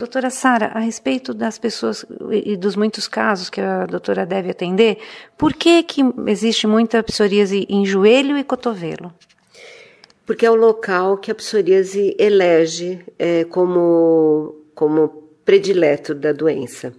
Doutora Sara, a respeito das pessoas e dos muitos casos que a doutora deve atender, por que, que existe muita psoríase em joelho e cotovelo? Porque é o local que a psoríase elege é, como, como predileto da doença.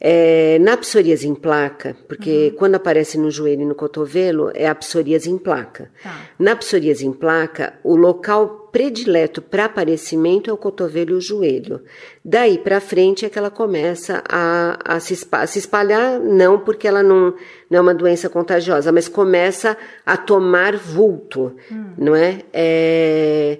É, na psoríase em placa, porque uhum. quando aparece no joelho e no cotovelo, é a psoríase em placa. Tá. Na psoríase em placa, o local predileto para aparecimento é o cotovelo e o joelho. Daí para frente é que ela começa a, a se, espalhar, se espalhar, não porque ela não, não é uma doença contagiosa, mas começa a tomar vulto, hum. não é? é?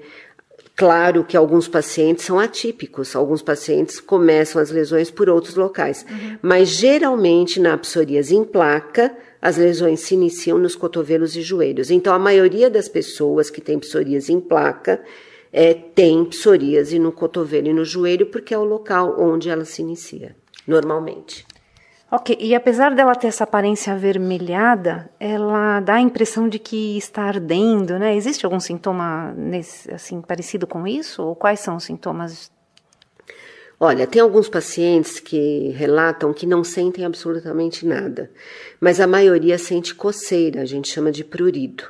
Claro que alguns pacientes são atípicos, alguns pacientes começam as lesões por outros locais, uhum. mas geralmente na psoríase em placa, as lesões se iniciam nos cotovelos e joelhos. Então, a maioria das pessoas que tem psoríase em placa é, tem psoríase no cotovelo e no joelho, porque é o local onde ela se inicia, normalmente. Ok, e apesar dela ter essa aparência avermelhada, ela dá a impressão de que está ardendo, né? Existe algum sintoma nesse, assim parecido com isso? Ou quais são os sintomas Olha, tem alguns pacientes que relatam que não sentem absolutamente nada, mas a maioria sente coceira, a gente chama de prurido.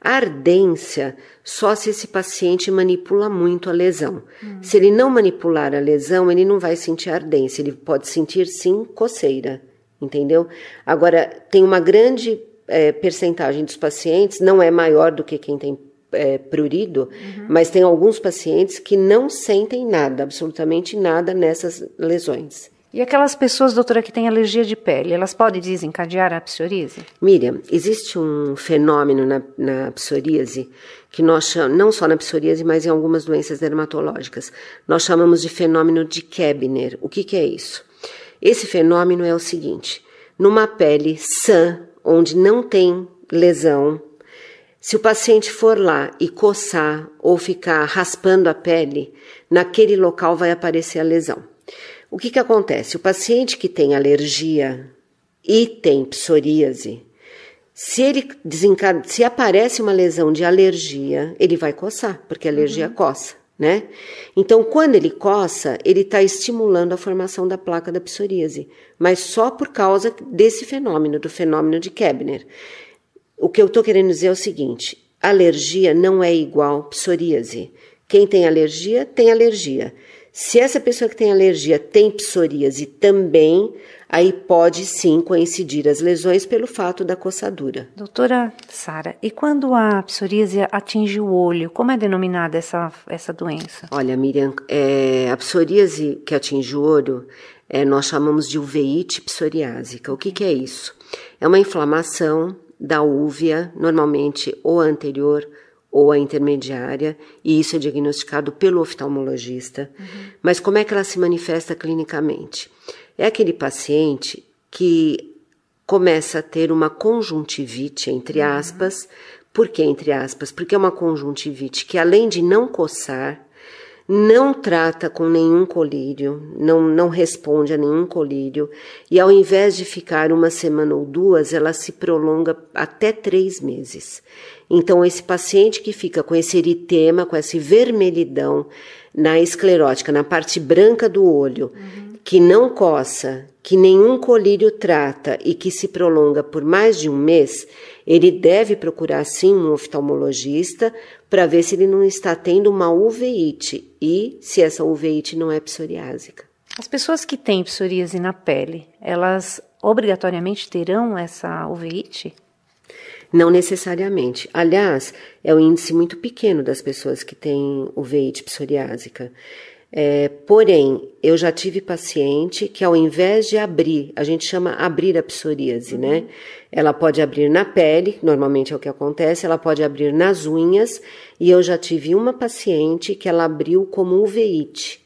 A ardência só se esse paciente manipula muito a lesão. Hum. Se ele não manipular a lesão, ele não vai sentir ardência, ele pode sentir sim coceira, entendeu? Agora, tem uma grande é, percentagem dos pacientes, não é maior do que quem tem é, prurido, uhum. mas tem alguns pacientes que não sentem nada, absolutamente nada nessas lesões. E aquelas pessoas, doutora, que têm alergia de pele, elas podem desencadear a psoríase? Miriam, existe um fenômeno na, na psoríase que nós chamamos, não só na psoríase, mas em algumas doenças dermatológicas, nós chamamos de fenômeno de Kebner. O que, que é isso? Esse fenômeno é o seguinte: numa pele sã, onde não tem lesão, se o paciente for lá e coçar ou ficar raspando a pele, naquele local vai aparecer a lesão. O que, que acontece? O paciente que tem alergia e tem psoríase, se ele desencade, se aparece uma lesão de alergia, ele vai coçar, porque a alergia uhum. coça, né? Então, quando ele coça, ele está estimulando a formação da placa da psoríase, mas só por causa desse fenômeno, do fenômeno de Kebner. O que eu estou querendo dizer é o seguinte: alergia não é igual psoríase. Quem tem alergia, tem alergia. Se essa pessoa que tem alergia tem psoríase também, aí pode sim coincidir as lesões pelo fato da coçadura. Doutora Sara, e quando a psoríase atinge o olho, como é denominada essa, essa doença? Olha, Miriam, é, a psoríase que atinge o olho é, nós chamamos de uveíte psoriásica. O que, que é isso? É uma inflamação da úvea, normalmente ou a anterior ou a intermediária, e isso é diagnosticado pelo oftalmologista. Uhum. Mas como é que ela se manifesta clinicamente? É aquele paciente que começa a ter uma conjuntivite, entre uhum. aspas. Uhum. Por que entre aspas? Porque é uma conjuntivite que, além de não coçar, não trata com nenhum colírio, não, não responde a nenhum colírio, e ao invés de ficar uma semana ou duas, ela se prolonga até três meses. Então, esse paciente que fica com esse eritema, com essa vermelhidão na esclerótica, na parte branca do olho, uhum que não coça, que nenhum colírio trata e que se prolonga por mais de um mês, ele deve procurar sim um oftalmologista para ver se ele não está tendo uma uveíte e se essa uveíte não é psoriásica. As pessoas que têm psoríase na pele, elas obrigatoriamente terão essa uveíte? Não necessariamente. Aliás, é um índice muito pequeno das pessoas que têm uveíte psoriásica. É, porém, eu já tive paciente que ao invés de abrir, a gente chama abrir a psoríase, uhum. né? Ela pode abrir na pele, normalmente é o que acontece, ela pode abrir nas unhas, e eu já tive uma paciente que ela abriu como uveíte.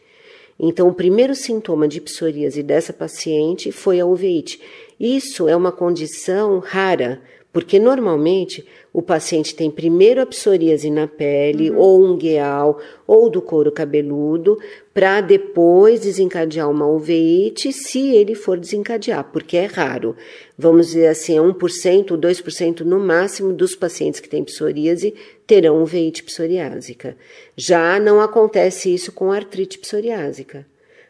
Então, o primeiro sintoma de psoríase dessa paciente foi a uveíte. Isso é uma condição rara, porque normalmente o paciente tem primeiro a psoríase na pele, uhum. ou um guial, ou do couro cabeludo, para depois desencadear uma uveíte, se ele for desencadear, porque é raro. Vamos dizer assim, é 1%, 2% no máximo dos pacientes que têm psoríase terão uveíte psoriásica. Já não acontece isso com artrite psoriásica.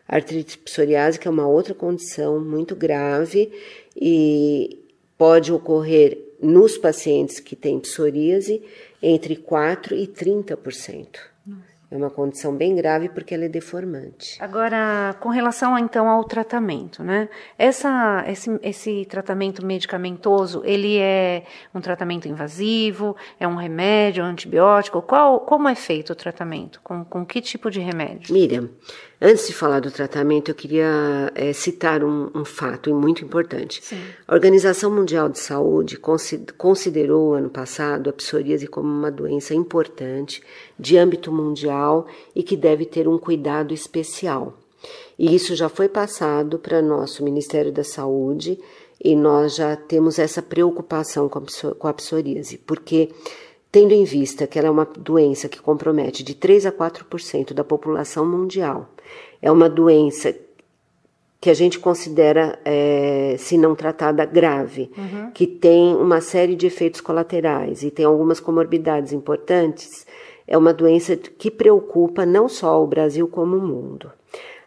artrite psoriásica é uma outra condição muito grave e pode ocorrer nos pacientes que têm psoríase entre 4 e 30%. Nossa. É uma condição bem grave porque ela é deformante. Agora, com relação então ao tratamento, né? Essa, esse, esse tratamento medicamentoso, ele é um tratamento invasivo? É um remédio, um antibiótico? Qual, como é feito o tratamento? Com, com que tipo de remédio? Miriam, Antes de falar do tratamento, eu queria é, citar um, um, fato muito importante. Sim. A Organização Mundial de Saúde considerou ano passado a psoríase como uma doença importante de âmbito mundial e que deve ter um cuidado especial. E isso já foi passado para nosso Ministério da Saúde e nós já temos essa preocupação com a, com a psoríase, porque Tendo em vista que ela é uma doença que compromete de 3 a 4% da população mundial, é uma doença que a gente considera, é, se não tratada, grave, uhum. que tem uma série de efeitos colaterais e tem algumas comorbidades importantes, é uma doença que preocupa não só o Brasil como o mundo.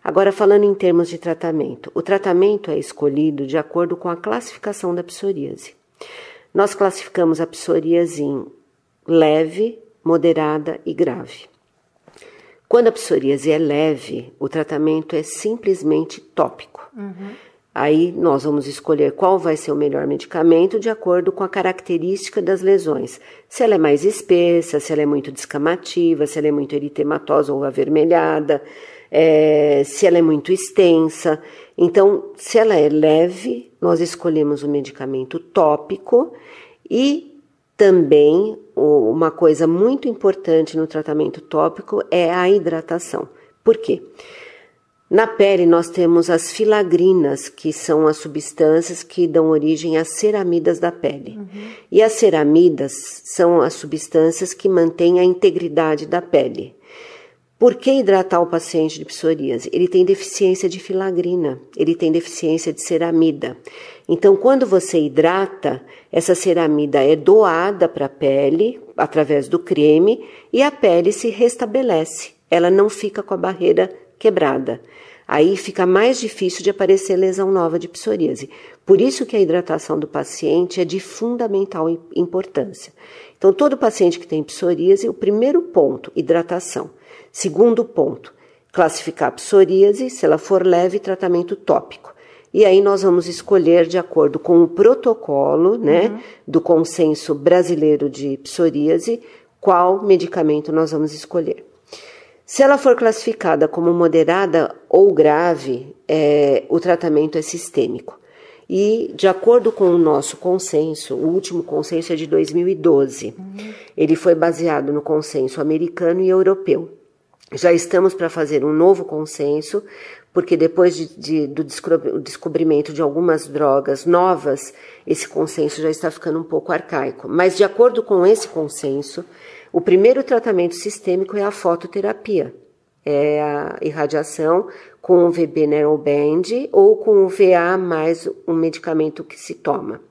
Agora, falando em termos de tratamento, o tratamento é escolhido de acordo com a classificação da psoríase. Nós classificamos a psoríase em leve, moderada e grave. Quando a psoríase é leve, o tratamento é simplesmente tópico. Uhum. Aí nós vamos escolher qual vai ser o melhor medicamento de acordo com a característica das lesões. Se ela é mais espessa, se ela é muito descamativa, se ela é muito eritematosa ou avermelhada, é, se ela é muito extensa. Então, se ela é leve, nós escolhemos o medicamento tópico e também uma coisa muito importante no tratamento tópico é a hidratação. Por quê? Na pele, nós temos as filagrinas, que são as substâncias que dão origem às ceramidas da pele. Uhum. E as ceramidas são as substâncias que mantêm a integridade da pele. Por que hidratar o paciente de psoríase? Ele tem deficiência de filagrina, ele tem deficiência de ceramida. Então, quando você hidrata, essa ceramida é doada para a pele através do creme e a pele se restabelece. Ela não fica com a barreira quebrada. Aí fica mais difícil de aparecer lesão nova de psoríase. Por isso que a hidratação do paciente é de fundamental importância. Então, todo paciente que tem psoríase, o primeiro ponto, hidratação. Segundo ponto, classificar psoríase, se ela for leve, tratamento tópico. E aí nós vamos escolher de acordo com o protocolo, né, uhum. do consenso brasileiro de psoríase, qual medicamento nós vamos escolher. Se ela for classificada como moderada ou grave, é, o tratamento é sistêmico. E, de acordo com o nosso consenso, o último consenso é de 2012. Uhum. Ele foi baseado no consenso americano e europeu. Já estamos para fazer um novo consenso, porque depois de, de, do descobrimento de algumas drogas novas, esse consenso já está ficando um pouco arcaico. Mas, de acordo com esse consenso, o primeiro tratamento sistêmico é a fototerapia, é a irradiação com o VB Narrowband ou com o VA mais um medicamento que se toma.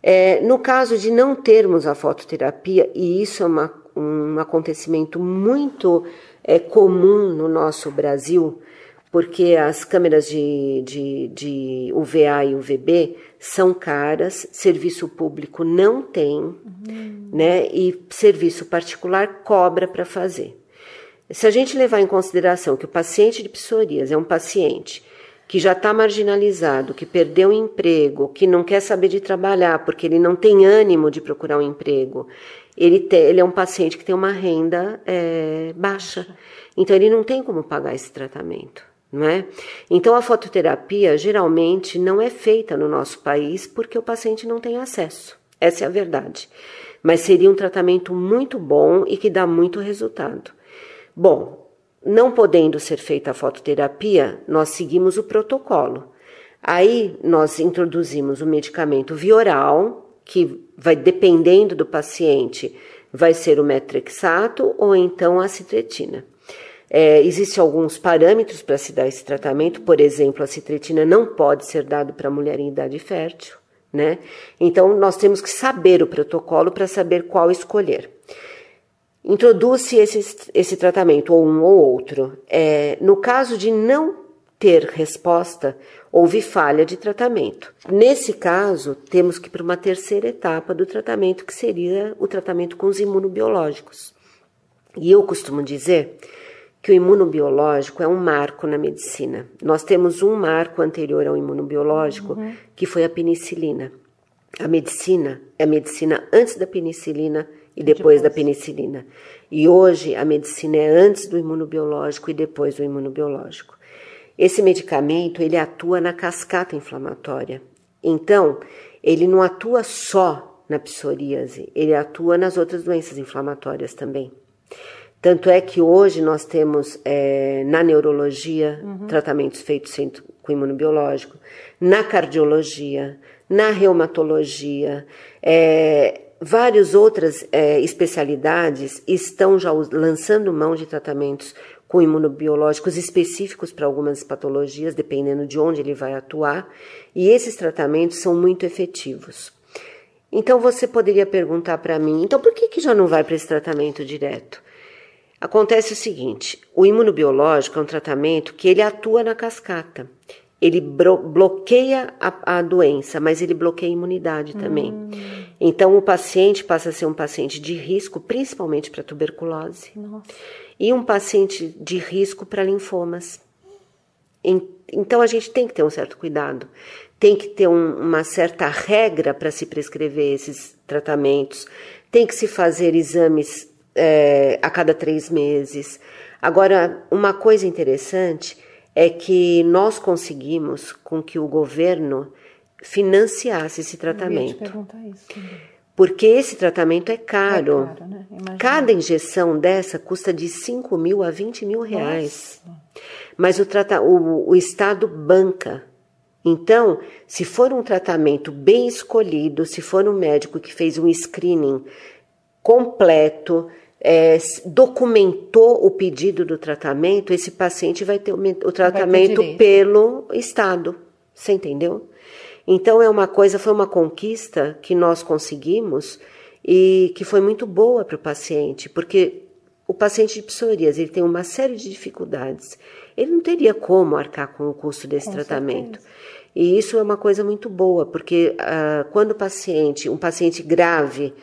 É, no caso de não termos a fototerapia, e isso é uma, um acontecimento muito é comum no nosso Brasil, porque as câmeras de, de, de UVA e UVB são caras, serviço público não tem, uhum. né? E serviço particular cobra para fazer. Se a gente levar em consideração que o paciente de psoríase é um paciente que já está marginalizado, que perdeu o emprego, que não quer saber de trabalhar porque ele não tem ânimo de procurar um emprego, ele, te, ele é um paciente que tem uma renda é, baixa. Então, ele não tem como pagar esse tratamento. Não é? Então, a fototerapia geralmente não é feita no nosso país porque o paciente não tem acesso. Essa é a verdade. Mas seria um tratamento muito bom e que dá muito resultado. Bom, não podendo ser feita a fototerapia, nós seguimos o protocolo. Aí nós introduzimos o medicamento vioral, que vai dependendo do paciente, vai ser o metrexato ou então a citretina. É, Existem alguns parâmetros para se dar esse tratamento, por exemplo, a citretina não pode ser dada para mulher em idade fértil, né? Então, nós temos que saber o protocolo para saber qual escolher. Introduz-se esse, esse tratamento, ou um ou outro. É, no caso de não ter resposta, houve falha de tratamento. Nesse caso, temos que ir para uma terceira etapa do tratamento, que seria o tratamento com os imunobiológicos. E eu costumo dizer que o imunobiológico é um marco na medicina. Nós temos um marco anterior ao imunobiológico, uhum. que foi a penicilina. A medicina é a medicina antes da penicilina e depois, depois, da penicilina. E hoje a medicina é antes do imunobiológico e depois do imunobiológico. Esse medicamento ele atua na cascata inflamatória. Então, ele não atua só na psoríase, ele atua nas outras doenças inflamatórias também. Tanto é que hoje nós temos é, na neurologia uhum. tratamentos feitos com imunobiológico, na cardiologia, na reumatologia, é, várias outras é, especialidades estão já lançando mão de tratamentos com imunobiológicos específicos para algumas patologias, dependendo de onde ele vai atuar, e esses tratamentos são muito efetivos. Então você poderia perguntar para mim, então por que, que já não vai para esse tratamento direto? Acontece o seguinte, o imunobiológico é um tratamento que ele atua na cascata. Ele bloqueia a, a doença, mas ele bloqueia a imunidade também. Hum. Então, o paciente passa a ser um paciente de risco, principalmente para tuberculose, Nossa. e um paciente de risco para linfomas. Então, a gente tem que ter um certo cuidado, tem que ter um, uma certa regra para se prescrever esses tratamentos, tem que se fazer exames é, a cada três meses. Agora, uma coisa interessante é que nós conseguimos com que o governo financiasse esse tratamento. Isso, porque esse tratamento é caro. É caro né? Cada injeção dessa custa de 5 mil a 20 mil reais. Nossa. Mas o, o, o Estado banca. Então, se for um tratamento bem escolhido, se for um médico que fez um screening completo, é, documentou o pedido do tratamento, esse paciente vai ter o, o tratamento ter pelo Estado. Você entendeu? Então é uma coisa, foi uma conquista que nós conseguimos e que foi muito boa para o paciente, porque o paciente de psoríase ele tem uma série de dificuldades. Ele não teria como arcar com o custo desse com tratamento. Certeza. E isso é uma coisa muito boa, porque uh, quando o paciente, um paciente grave,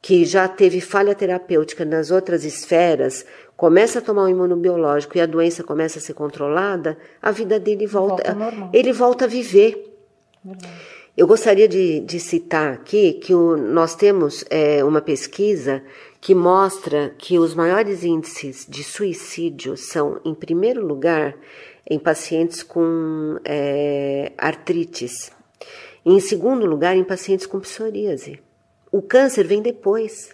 que já teve falha terapêutica nas outras esferas, começa a tomar o um imunobiológico e a doença começa a ser controlada, a vida dele volta, volta ele volta a viver. Eu gostaria de, de, citar aqui que o, nós temos é, uma pesquisa que mostra que os maiores índices de suicídio são, em primeiro lugar, em pacientes com é, artrites, em segundo lugar, em pacientes com psoríase. O câncer vem depois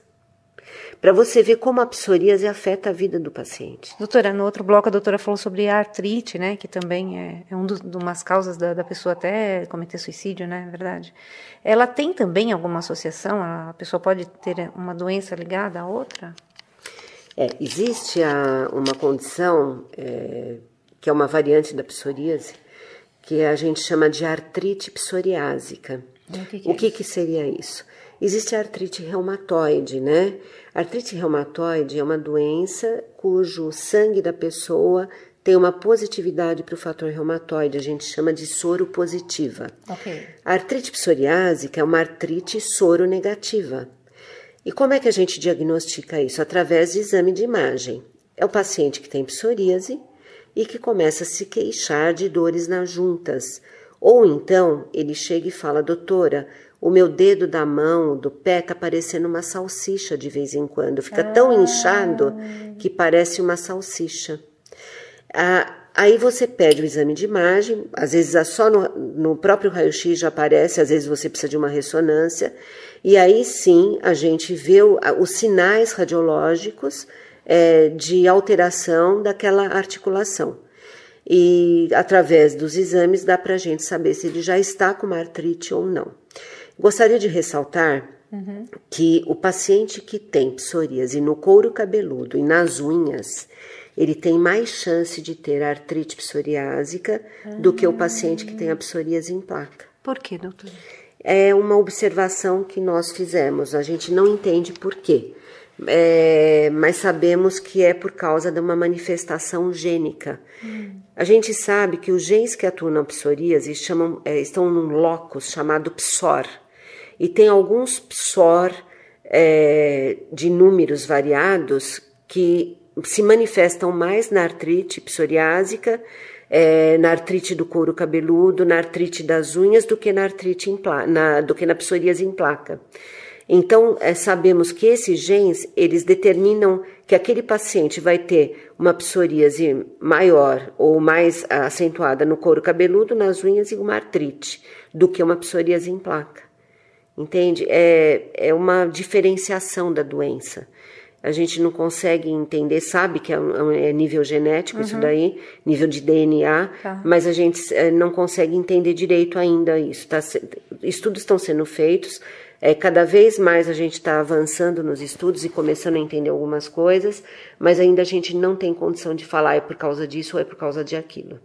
para você ver como a psoríase afeta a vida do paciente. Doutora, no outro bloco a doutora falou sobre a artrite, né, que também é, é uma das causas da, da, pessoa até cometer suicídio, né, é verdade. Ela tem também alguma associação? A pessoa pode ter uma doença ligada à outra? É, existe a, ah, uma condição é, que é uma variante da psoríase, que a gente chama de artrite psoriásica. O que, que, o é que, que seria isso? Existe a artrite reumatoide, né? artrite reumatoide é uma doença cujo sangue da pessoa tem uma positividade para o fator reumatoide, a gente chama de soro positiva. Okay. A artrite psoriásica é uma artrite soro negativa. E como é que a gente diagnostica isso? Através de exame de imagem. É o paciente que tem psoríase e que começa a se queixar de dores nas juntas. Ou então ele chega e fala, doutora, o meu dedo da mão, do pé, tá parecendo uma salsicha de vez em quando. Fica tão ah. inchado que parece uma salsicha. Ah, aí você pede o exame de imagem, às vezes só no, no próprio raio-x já aparece, às vezes você precisa de uma ressonância. E aí sim a gente vê o, os sinais radiológicos é, de alteração daquela articulação. E através dos exames dá para a gente saber se ele já está com uma artrite ou não. Gostaria de ressaltar uhum. que o paciente que tem psoríase no couro cabeludo e nas unhas, ele tem mais chance de ter artrite psoriásica uhum. do que o paciente que tem a psoríase em placa. Por quê, doutor? É uma observação que nós fizemos. A gente não entende por quê. É, mas sabemos que é por causa de uma manifestação gênica. Hum. A gente sabe que os genes que atuam na psoríase chamam, é, estão num locus chamado psor e tem alguns psor é, de números variados que se manifestam mais na artrite psoriásica, é, na artrite do couro cabeludo, na artrite das unhas, do que na artrite na, do que na psoríase em placa. Então, é, sabemos que esses genes, eles determinam que aquele paciente vai ter uma psoríase maior ou mais acentuada no couro cabeludo, nas unhas e uma artrite, do que uma psoríase em placa entende? É, é uma diferenciação da doença. A gente não consegue entender, sabe que é, é, é nível genético uhum. isso daí, nível de DNA, tá. mas a gente é, não consegue entender direito ainda isso. Tá? Estudos estão sendo feitos, é, cada vez mais a gente está avançando nos estudos e começando a entender algumas coisas, mas ainda a gente não tem condição de falar é por causa disso ou é por causa de aquilo.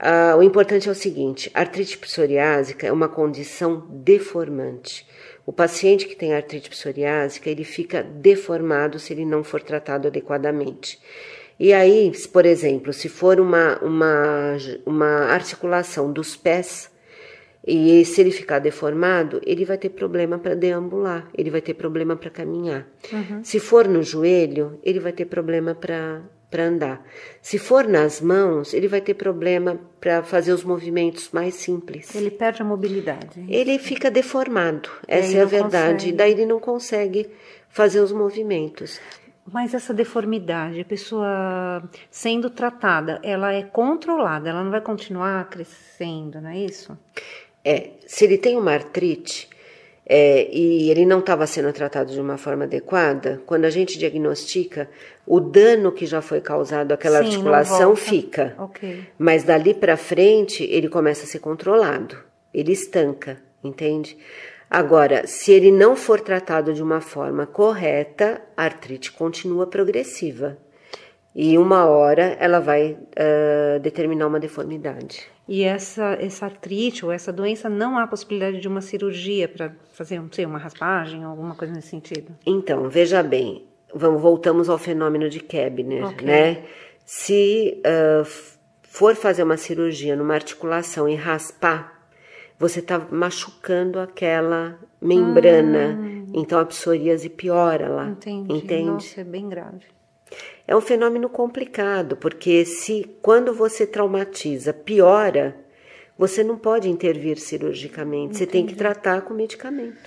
Ah, o importante é o seguinte: artrite psoriásica é uma condição deformante. O paciente que tem artrite psoriásica ele fica deformado se ele não for tratado adequadamente. E aí, por exemplo, se for uma, uma, uma articulação dos pés, e se ele ficar deformado, ele vai ter problema para deambular, ele vai ter problema para caminhar. Uhum. Se for no joelho, ele vai ter problema para para andar. Se for nas mãos, ele vai ter problema para fazer os movimentos mais simples. Ele perde a mobilidade. É ele fica deformado, essa é a verdade. Consegue. Daí ele não consegue fazer os movimentos. Mas essa deformidade, a pessoa sendo tratada, ela é controlada, ela não vai continuar crescendo, não é isso? É, se ele tem uma artrite, é, e ele não estava sendo tratado de uma forma adequada, quando a gente diagnostica, o dano que já foi causado àquela Sim, articulação fica. Okay. Mas dali para frente, ele começa a ser controlado, ele estanca, entende? Agora, se ele não for tratado de uma forma correta, a artrite continua progressiva e uma hora ela vai uh, determinar uma deformidade. E essa, essa artrite ou essa doença não há possibilidade de uma cirurgia para fazer, não sei, uma raspagem ou alguma coisa nesse sentido? Então, veja bem, vamos, voltamos ao fenômeno de Kebner, okay. né? Se uh, for fazer uma cirurgia numa articulação e raspar, você está machucando aquela membrana. Hum. Então a psoríase piora lá. Entendi. Entende? Nossa, é bem grave. É um fenômeno complicado, porque se quando você traumatiza piora, você não pode intervir cirurgicamente, Entendi. você tem que tratar com medicamento.